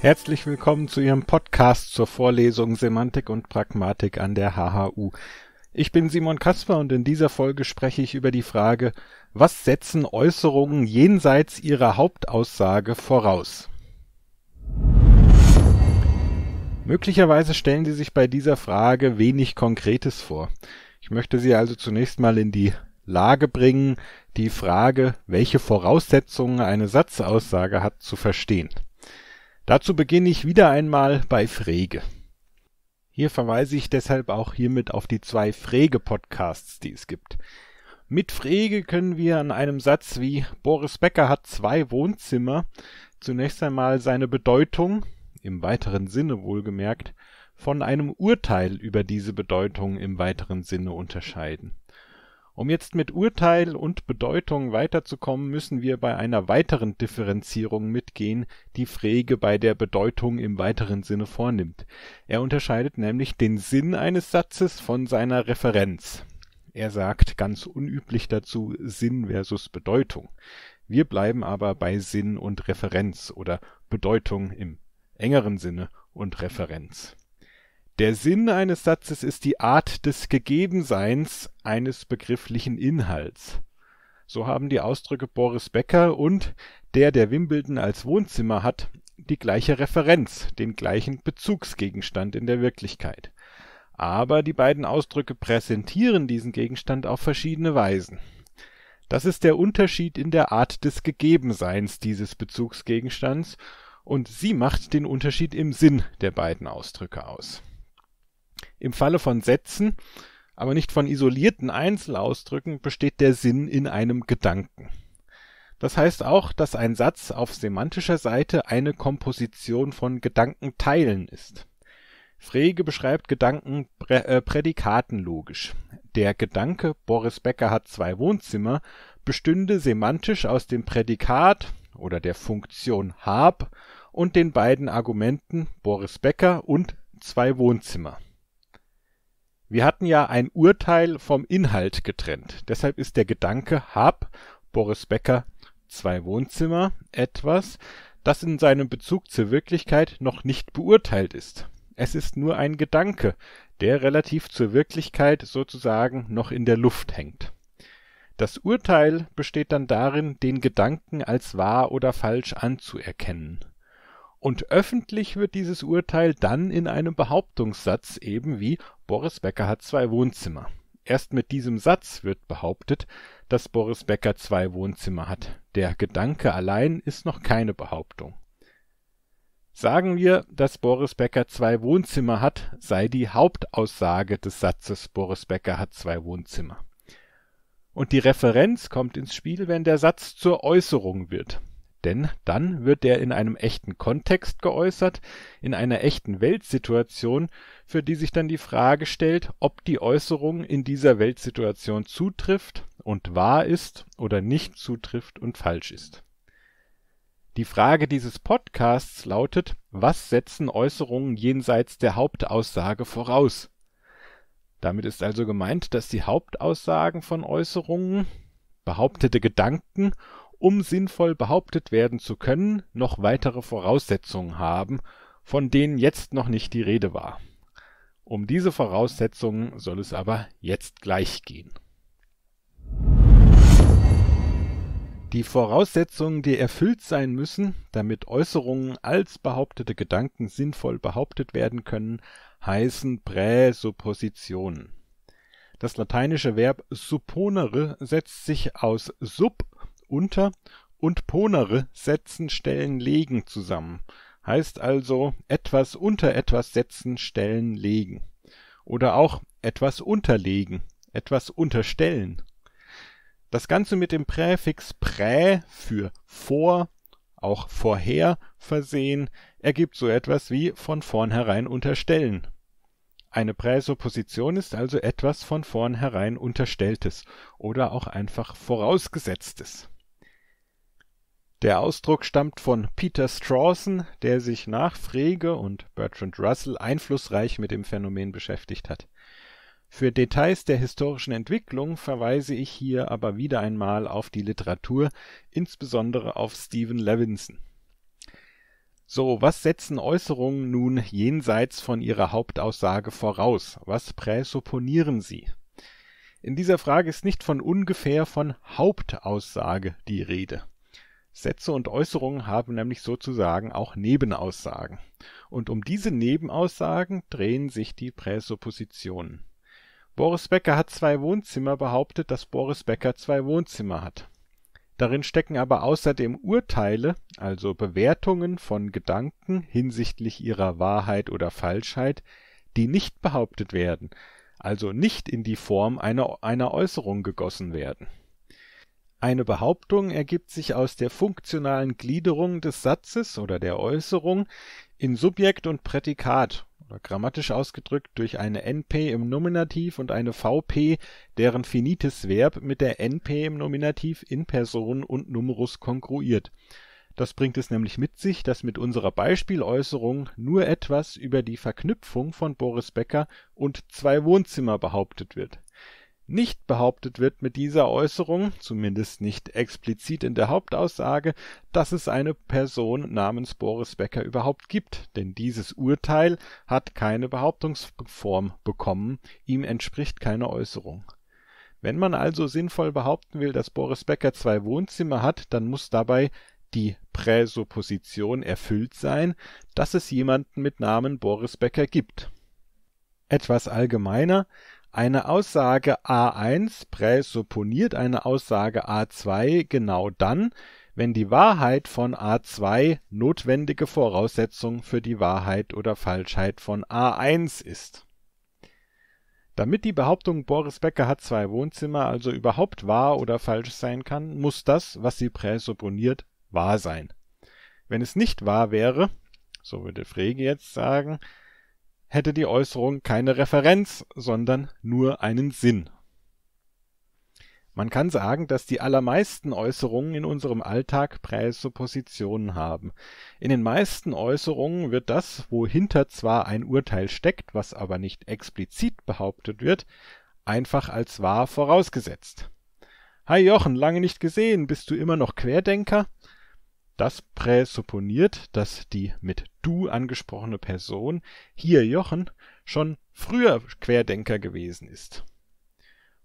Herzlich willkommen zu Ihrem Podcast zur Vorlesung Semantik und Pragmatik an der HHU. Ich bin Simon Kasper und in dieser Folge spreche ich über die Frage, was setzen Äußerungen jenseits ihrer Hauptaussage voraus? Möglicherweise stellen Sie sich bei dieser Frage wenig Konkretes vor. Ich möchte Sie also zunächst mal in die Lage bringen, die Frage, welche Voraussetzungen eine Satzaussage hat, zu verstehen. Dazu beginne ich wieder einmal bei Frege. Hier verweise ich deshalb auch hiermit auf die zwei Frege-Podcasts, die es gibt. Mit Frege können wir an einem Satz wie Boris Becker hat zwei Wohnzimmer zunächst einmal seine Bedeutung, im weiteren Sinne wohlgemerkt, von einem Urteil über diese Bedeutung im weiteren Sinne unterscheiden. Um jetzt mit Urteil und Bedeutung weiterzukommen, müssen wir bei einer weiteren Differenzierung mitgehen, die Frege bei der Bedeutung im weiteren Sinne vornimmt. Er unterscheidet nämlich den Sinn eines Satzes von seiner Referenz. Er sagt ganz unüblich dazu Sinn versus Bedeutung. Wir bleiben aber bei Sinn und Referenz oder Bedeutung im engeren Sinne und Referenz. Der Sinn eines Satzes ist die Art des Gegebenseins eines begrifflichen Inhalts. So haben die Ausdrücke Boris Becker und der, der Wimbledon als Wohnzimmer hat, die gleiche Referenz, den gleichen Bezugsgegenstand in der Wirklichkeit. Aber die beiden Ausdrücke präsentieren diesen Gegenstand auf verschiedene Weisen. Das ist der Unterschied in der Art des Gegebenseins dieses Bezugsgegenstands, und sie macht den Unterschied im Sinn der beiden Ausdrücke aus im Falle von Sätzen, aber nicht von isolierten Einzelausdrücken besteht der Sinn in einem Gedanken. Das heißt auch, dass ein Satz auf semantischer Seite eine Komposition von Gedankenteilen ist. Frege beschreibt Gedanken prä äh, prädikatenlogisch. Der Gedanke Boris Becker hat zwei Wohnzimmer bestünde semantisch aus dem Prädikat oder der Funktion hab und den beiden Argumenten Boris Becker und zwei Wohnzimmer. Wir hatten ja ein Urteil vom Inhalt getrennt. Deshalb ist der Gedanke Hab, Boris Becker, zwei Wohnzimmer, etwas, das in seinem Bezug zur Wirklichkeit noch nicht beurteilt ist. Es ist nur ein Gedanke, der relativ zur Wirklichkeit sozusagen noch in der Luft hängt. Das Urteil besteht dann darin, den Gedanken als wahr oder falsch anzuerkennen. Und öffentlich wird dieses Urteil dann in einem Behauptungssatz eben wie Boris Becker hat zwei Wohnzimmer. Erst mit diesem Satz wird behauptet, dass Boris Becker zwei Wohnzimmer hat. Der Gedanke allein ist noch keine Behauptung. Sagen wir, dass Boris Becker zwei Wohnzimmer hat, sei die Hauptaussage des Satzes Boris Becker hat zwei Wohnzimmer. Und die Referenz kommt ins Spiel, wenn der Satz zur Äußerung wird denn dann wird der in einem echten Kontext geäußert, in einer echten Weltsituation, für die sich dann die Frage stellt, ob die Äußerung in dieser Weltsituation zutrifft und wahr ist oder nicht zutrifft und falsch ist. Die Frage dieses Podcasts lautet, was setzen Äußerungen jenseits der Hauptaussage voraus? Damit ist also gemeint, dass die Hauptaussagen von Äußerungen, behauptete Gedanken um sinnvoll behauptet werden zu können, noch weitere Voraussetzungen haben, von denen jetzt noch nicht die Rede war. Um diese Voraussetzungen soll es aber jetzt gleich gehen. Die Voraussetzungen, die erfüllt sein müssen, damit Äußerungen als behauptete Gedanken sinnvoll behauptet werden können, heißen Präsuppositionen. Das lateinische Verb supponere setzt sich aus sub unter- und Ponere setzen, stellen, legen zusammen. Heißt also etwas unter etwas setzen, stellen, legen. Oder auch etwas unterlegen, etwas unterstellen. Das Ganze mit dem Präfix prä für vor, auch vorher versehen, ergibt so etwas wie von vornherein unterstellen. Eine Präsupposition ist also etwas von vornherein unterstelltes oder auch einfach vorausgesetztes. Der Ausdruck stammt von Peter Strawson, der sich nach Frege und Bertrand Russell einflussreich mit dem Phänomen beschäftigt hat. Für Details der historischen Entwicklung verweise ich hier aber wieder einmal auf die Literatur, insbesondere auf Stephen Levinson. So, was setzen Äußerungen nun jenseits von ihrer Hauptaussage voraus? Was präsupponieren sie? In dieser Frage ist nicht von ungefähr von Hauptaussage die Rede. Sätze und Äußerungen haben nämlich sozusagen auch Nebenaussagen. Und um diese Nebenaussagen drehen sich die Präsuppositionen. Boris Becker hat zwei Wohnzimmer behauptet, dass Boris Becker zwei Wohnzimmer hat. Darin stecken aber außerdem Urteile, also Bewertungen von Gedanken hinsichtlich ihrer Wahrheit oder Falschheit, die nicht behauptet werden, also nicht in die Form einer, einer Äußerung gegossen werden. Eine Behauptung ergibt sich aus der funktionalen Gliederung des Satzes oder der Äußerung in Subjekt und Prädikat (grammatisch ausgedrückt durch eine NP im Nominativ und eine VP, deren finites Verb mit der NP im Nominativ in Person und Numerus konkurriert). Das bringt es nämlich mit sich, dass mit unserer Beispieläußerung nur etwas über die Verknüpfung von Boris Becker und zwei Wohnzimmer behauptet wird nicht behauptet wird mit dieser Äußerung, zumindest nicht explizit in der Hauptaussage, dass es eine Person namens Boris Becker überhaupt gibt, denn dieses Urteil hat keine Behauptungsform bekommen, ihm entspricht keine Äußerung. Wenn man also sinnvoll behaupten will, dass Boris Becker zwei Wohnzimmer hat, dann muss dabei die Präsupposition erfüllt sein, dass es jemanden mit Namen Boris Becker gibt. Etwas allgemeiner eine Aussage A1 präsupponiert eine Aussage A2 genau dann, wenn die Wahrheit von A2 notwendige Voraussetzung für die Wahrheit oder Falschheit von A1 ist. Damit die Behauptung Boris Becker hat zwei Wohnzimmer also überhaupt wahr oder falsch sein kann, muss das, was sie präsupponiert, wahr sein. Wenn es nicht wahr wäre, so würde Frege jetzt sagen, hätte die Äußerung keine Referenz, sondern nur einen Sinn. Man kann sagen, dass die allermeisten Äußerungen in unserem Alltag Präsuppositionen haben. In den meisten Äußerungen wird das, wohinter zwar ein Urteil steckt, was aber nicht explizit behauptet wird, einfach als wahr vorausgesetzt. Hi Jochen, lange nicht gesehen, bist du immer noch Querdenker? Das präsupponiert, dass die mit du angesprochene Person, hier Jochen, schon früher Querdenker gewesen ist.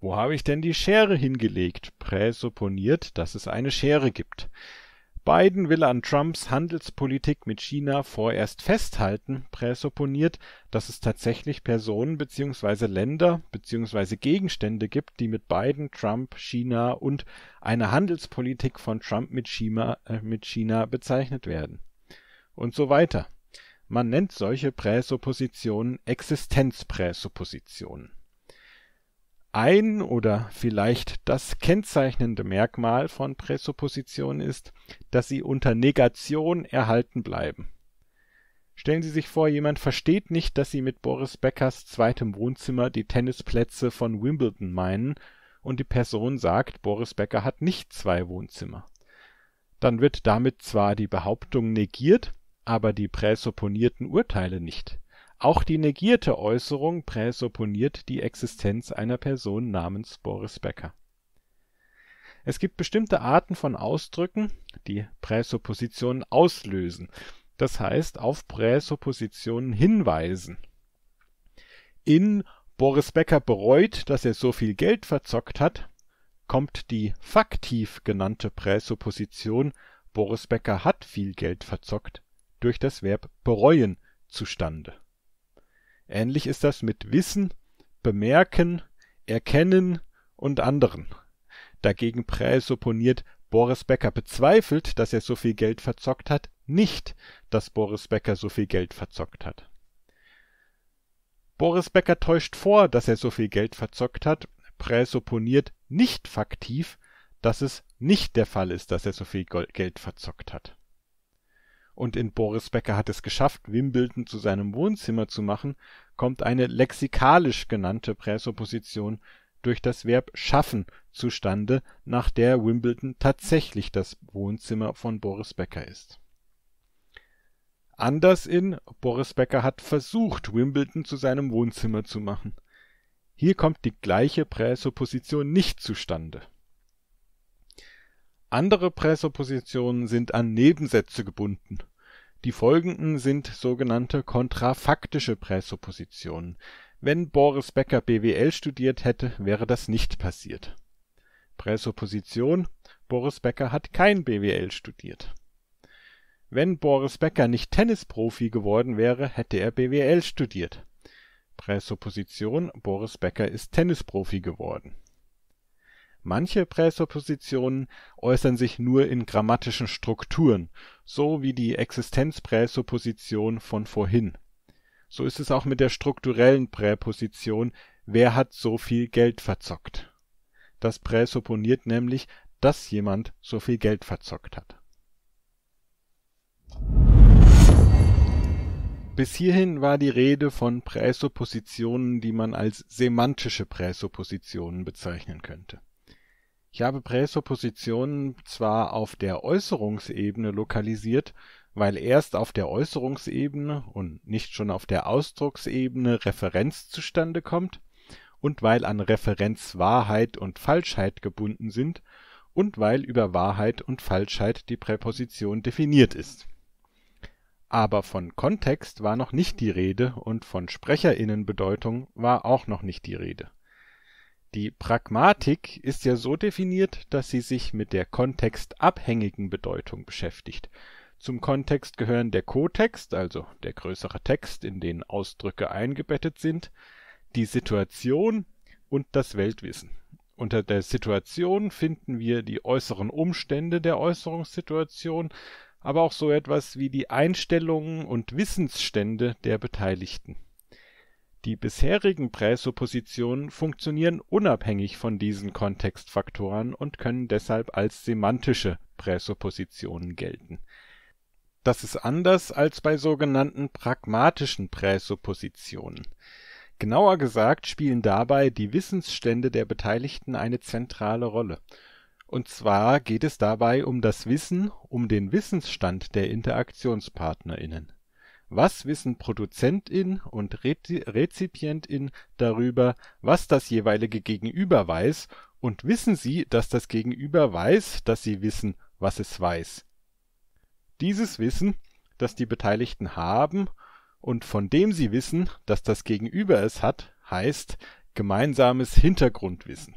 Wo habe ich denn die Schere hingelegt, präsupponiert, dass es eine Schere gibt. Biden will an Trumps Handelspolitik mit China vorerst festhalten, präsupponiert, dass es tatsächlich Personen bzw. Länder bzw. Gegenstände gibt, die mit Biden, Trump, China und einer Handelspolitik von Trump mit China, äh, mit China bezeichnet werden. Und so weiter. Man nennt solche Präsuppositionen Existenzpräsuppositionen ein oder vielleicht das kennzeichnende Merkmal von Präsuppositionen ist, dass sie unter Negation erhalten bleiben. Stellen Sie sich vor, jemand versteht nicht, dass Sie mit Boris Beckers zweitem Wohnzimmer die Tennisplätze von Wimbledon meinen und die Person sagt, Boris Becker hat nicht zwei Wohnzimmer. Dann wird damit zwar die Behauptung negiert, aber die präsupponierten Urteile nicht. Auch die negierte Äußerung präsupponiert die Existenz einer Person namens Boris Becker. Es gibt bestimmte Arten von Ausdrücken, die Präsuppositionen auslösen, das heißt auf Präsuppositionen hinweisen. In Boris Becker bereut, dass er so viel Geld verzockt hat, kommt die faktiv genannte Präsupposition Boris Becker hat viel Geld verzockt durch das Verb bereuen zustande Ähnlich ist das mit Wissen, Bemerken, Erkennen und anderen. Dagegen präsupponiert Boris Becker bezweifelt, dass er so viel Geld verzockt hat, nicht, dass Boris Becker so viel Geld verzockt hat. Boris Becker täuscht vor, dass er so viel Geld verzockt hat, präsupponiert nicht faktiv, dass es nicht der Fall ist, dass er so viel Geld verzockt hat und in Boris Becker hat es geschafft, Wimbledon zu seinem Wohnzimmer zu machen, kommt eine lexikalisch genannte Präsupposition durch das Verb schaffen zustande, nach der Wimbledon tatsächlich das Wohnzimmer von Boris Becker ist. Anders in Boris Becker hat versucht, Wimbledon zu seinem Wohnzimmer zu machen. Hier kommt die gleiche Präsupposition nicht zustande andere Pressepositionen sind an Nebensätze gebunden. Die folgenden sind sogenannte kontrafaktische Pressepositionen. Wenn Boris Becker BWL studiert hätte, wäre das nicht passiert. Präsupposition Boris Becker hat kein BWL studiert. Wenn Boris Becker nicht Tennisprofi geworden wäre, hätte er BWL studiert. Präsupposition Boris Becker ist Tennisprofi geworden Manche Präsuppositionen äußern sich nur in grammatischen Strukturen, so wie die Existenzpräsupposition von vorhin. So ist es auch mit der strukturellen Präposition Wer hat so viel Geld verzockt? Das präsupponiert nämlich, dass jemand so viel Geld verzockt hat. Bis hierhin war die Rede von Präsuppositionen, die man als semantische Präsuppositionen bezeichnen könnte ich habe Präsuppositionen zwar auf der Äußerungsebene lokalisiert, weil erst auf der Äußerungsebene und nicht schon auf der Ausdrucksebene Referenz zustande kommt und weil an Referenz Wahrheit und Falschheit gebunden sind und weil über Wahrheit und Falschheit die Präposition definiert ist. Aber von Kontext war noch nicht die Rede und von Sprecherinnenbedeutung war auch noch nicht die Rede die Pragmatik ist ja so definiert, dass sie sich mit der kontextabhängigen Bedeutung beschäftigt. Zum Kontext gehören der Kotext, also der größere Text, in den Ausdrücke eingebettet sind, die Situation und das Weltwissen. Unter der Situation finden wir die äußeren Umstände der Äußerungssituation, aber auch so etwas wie die Einstellungen und Wissensstände der Beteiligten die bisherigen Präsuppositionen funktionieren unabhängig von diesen Kontextfaktoren und können deshalb als semantische Präsuppositionen gelten. Das ist anders als bei sogenannten pragmatischen Präsuppositionen. Genauer gesagt spielen dabei die Wissensstände der Beteiligten eine zentrale Rolle. Und zwar geht es dabei um das Wissen um den Wissensstand der InteraktionspartnerInnen was wissen Produzentin und Rezipientin darüber, was das jeweilige Gegenüber weiß, und wissen sie, dass das Gegenüber weiß, dass sie wissen, was es weiß? Dieses Wissen, das die Beteiligten haben und von dem sie wissen, dass das Gegenüber es hat, heißt gemeinsames Hintergrundwissen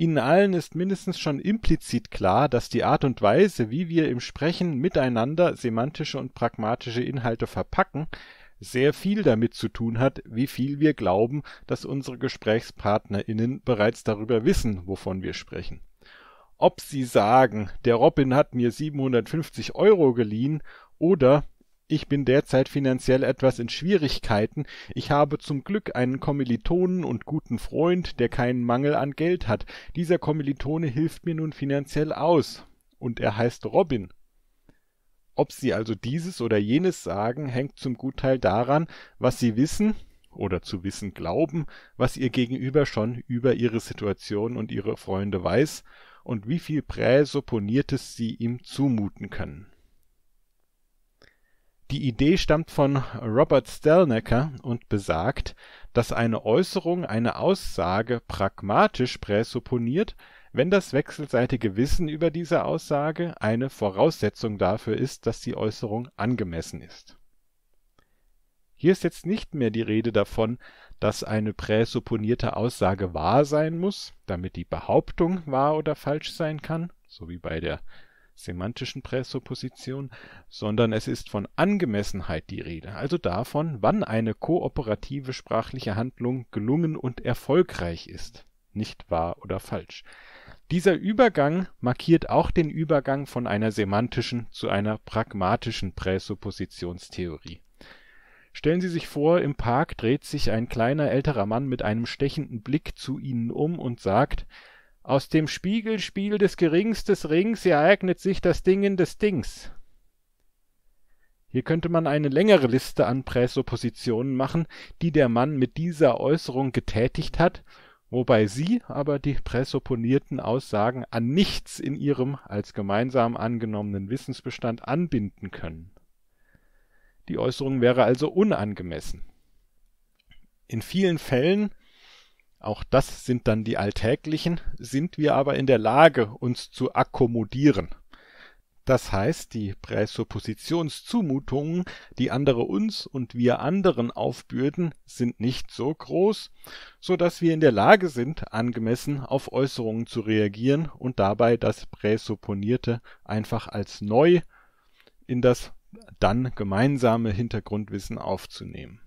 Ihnen allen ist mindestens schon implizit klar, dass die Art und Weise, wie wir im Sprechen miteinander semantische und pragmatische Inhalte verpacken, sehr viel damit zu tun hat, wie viel wir glauben, dass unsere GesprächspartnerInnen bereits darüber wissen, wovon wir sprechen. Ob sie sagen, der Robin hat mir 750 Euro geliehen oder ich bin derzeit finanziell etwas in Schwierigkeiten. Ich habe zum Glück einen Kommilitonen und guten Freund, der keinen Mangel an Geld hat. Dieser Kommilitone hilft mir nun finanziell aus. Und er heißt Robin. Ob sie also dieses oder jenes sagen, hängt zum Gutteil daran, was sie wissen oder zu wissen glauben, was ihr Gegenüber schon über ihre Situation und ihre Freunde weiß und wie viel Präsupponiertes sie ihm zumuten können. Die Idee stammt von Robert Stalnaker und besagt, dass eine Äußerung eine Aussage pragmatisch präsupponiert, wenn das wechselseitige Wissen über diese Aussage eine Voraussetzung dafür ist, dass die Äußerung angemessen ist. Hier ist jetzt nicht mehr die Rede davon, dass eine präsupponierte Aussage wahr sein muss, damit die Behauptung wahr oder falsch sein kann, so wie bei der semantischen Präsupposition, sondern es ist von Angemessenheit die Rede, also davon, wann eine kooperative sprachliche Handlung gelungen und erfolgreich ist, nicht wahr oder falsch. Dieser Übergang markiert auch den Übergang von einer semantischen zu einer pragmatischen Präsuppositionstheorie. Stellen Sie sich vor, im Park dreht sich ein kleiner älterer Mann mit einem stechenden Blick zu Ihnen um und sagt aus dem Spiegelspiel des geringstes Rings ereignet sich das Dingen des Dings. Hier könnte man eine längere Liste an Präsuppositionen machen, die der Mann mit dieser Äußerung getätigt hat, wobei sie aber die präsupponierten Aussagen an nichts in ihrem als gemeinsam angenommenen Wissensbestand anbinden können. Die Äußerung wäre also unangemessen. In vielen Fällen auch das sind dann die alltäglichen, sind wir aber in der Lage, uns zu akkommodieren. Das heißt, die Präsuppositionszumutungen, die andere uns und wir anderen aufbürden, sind nicht so groß, so dass wir in der Lage sind, angemessen auf Äußerungen zu reagieren und dabei das Präsupponierte einfach als neu in das dann gemeinsame Hintergrundwissen aufzunehmen.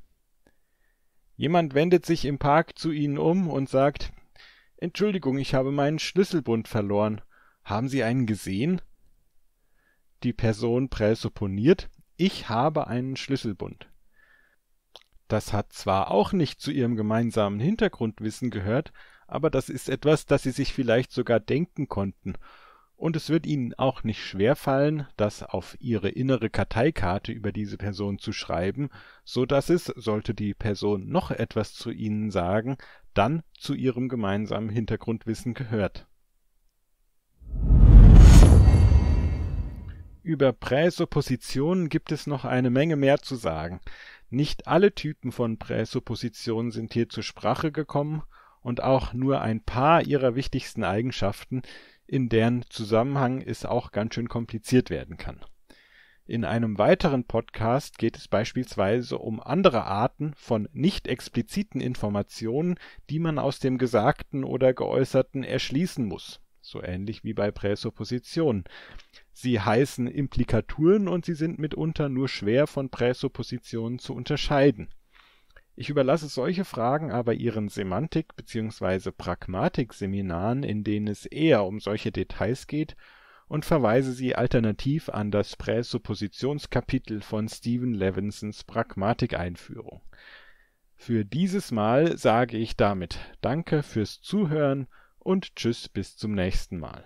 Jemand wendet sich im Park zu Ihnen um und sagt: Entschuldigung, ich habe meinen Schlüsselbund verloren. Haben Sie einen gesehen? Die Person präsupponiert, ich habe einen Schlüsselbund. Das hat zwar auch nicht zu ihrem gemeinsamen Hintergrundwissen gehört, aber das ist etwas, das sie sich vielleicht sogar denken konnten und es wird Ihnen auch nicht schwerfallen, das auf Ihre innere Karteikarte über diese Person zu schreiben, so dass es, sollte die Person noch etwas zu Ihnen sagen, dann zu Ihrem gemeinsamen Hintergrundwissen gehört. Über Präsuppositionen gibt es noch eine Menge mehr zu sagen. Nicht alle Typen von Präsuppositionen sind hier zur Sprache gekommen und auch nur ein paar ihrer wichtigsten Eigenschaften in deren Zusammenhang es auch ganz schön kompliziert werden kann. In einem weiteren Podcast geht es beispielsweise um andere Arten von nicht expliziten Informationen, die man aus dem Gesagten oder Geäußerten erschließen muss, so ähnlich wie bei Präsuppositionen. Sie heißen Implikaturen und sie sind mitunter nur schwer von Präsuppositionen zu unterscheiden ich überlasse solche Fragen aber Ihren Semantik bzw. Pragmatik-Seminaren, in denen es eher um solche Details geht, und verweise Sie alternativ an das Präsuppositionskapitel von Stephen Levinsons Pragmatikeinführung. Für dieses Mal sage ich damit Danke fürs Zuhören und Tschüss bis zum nächsten Mal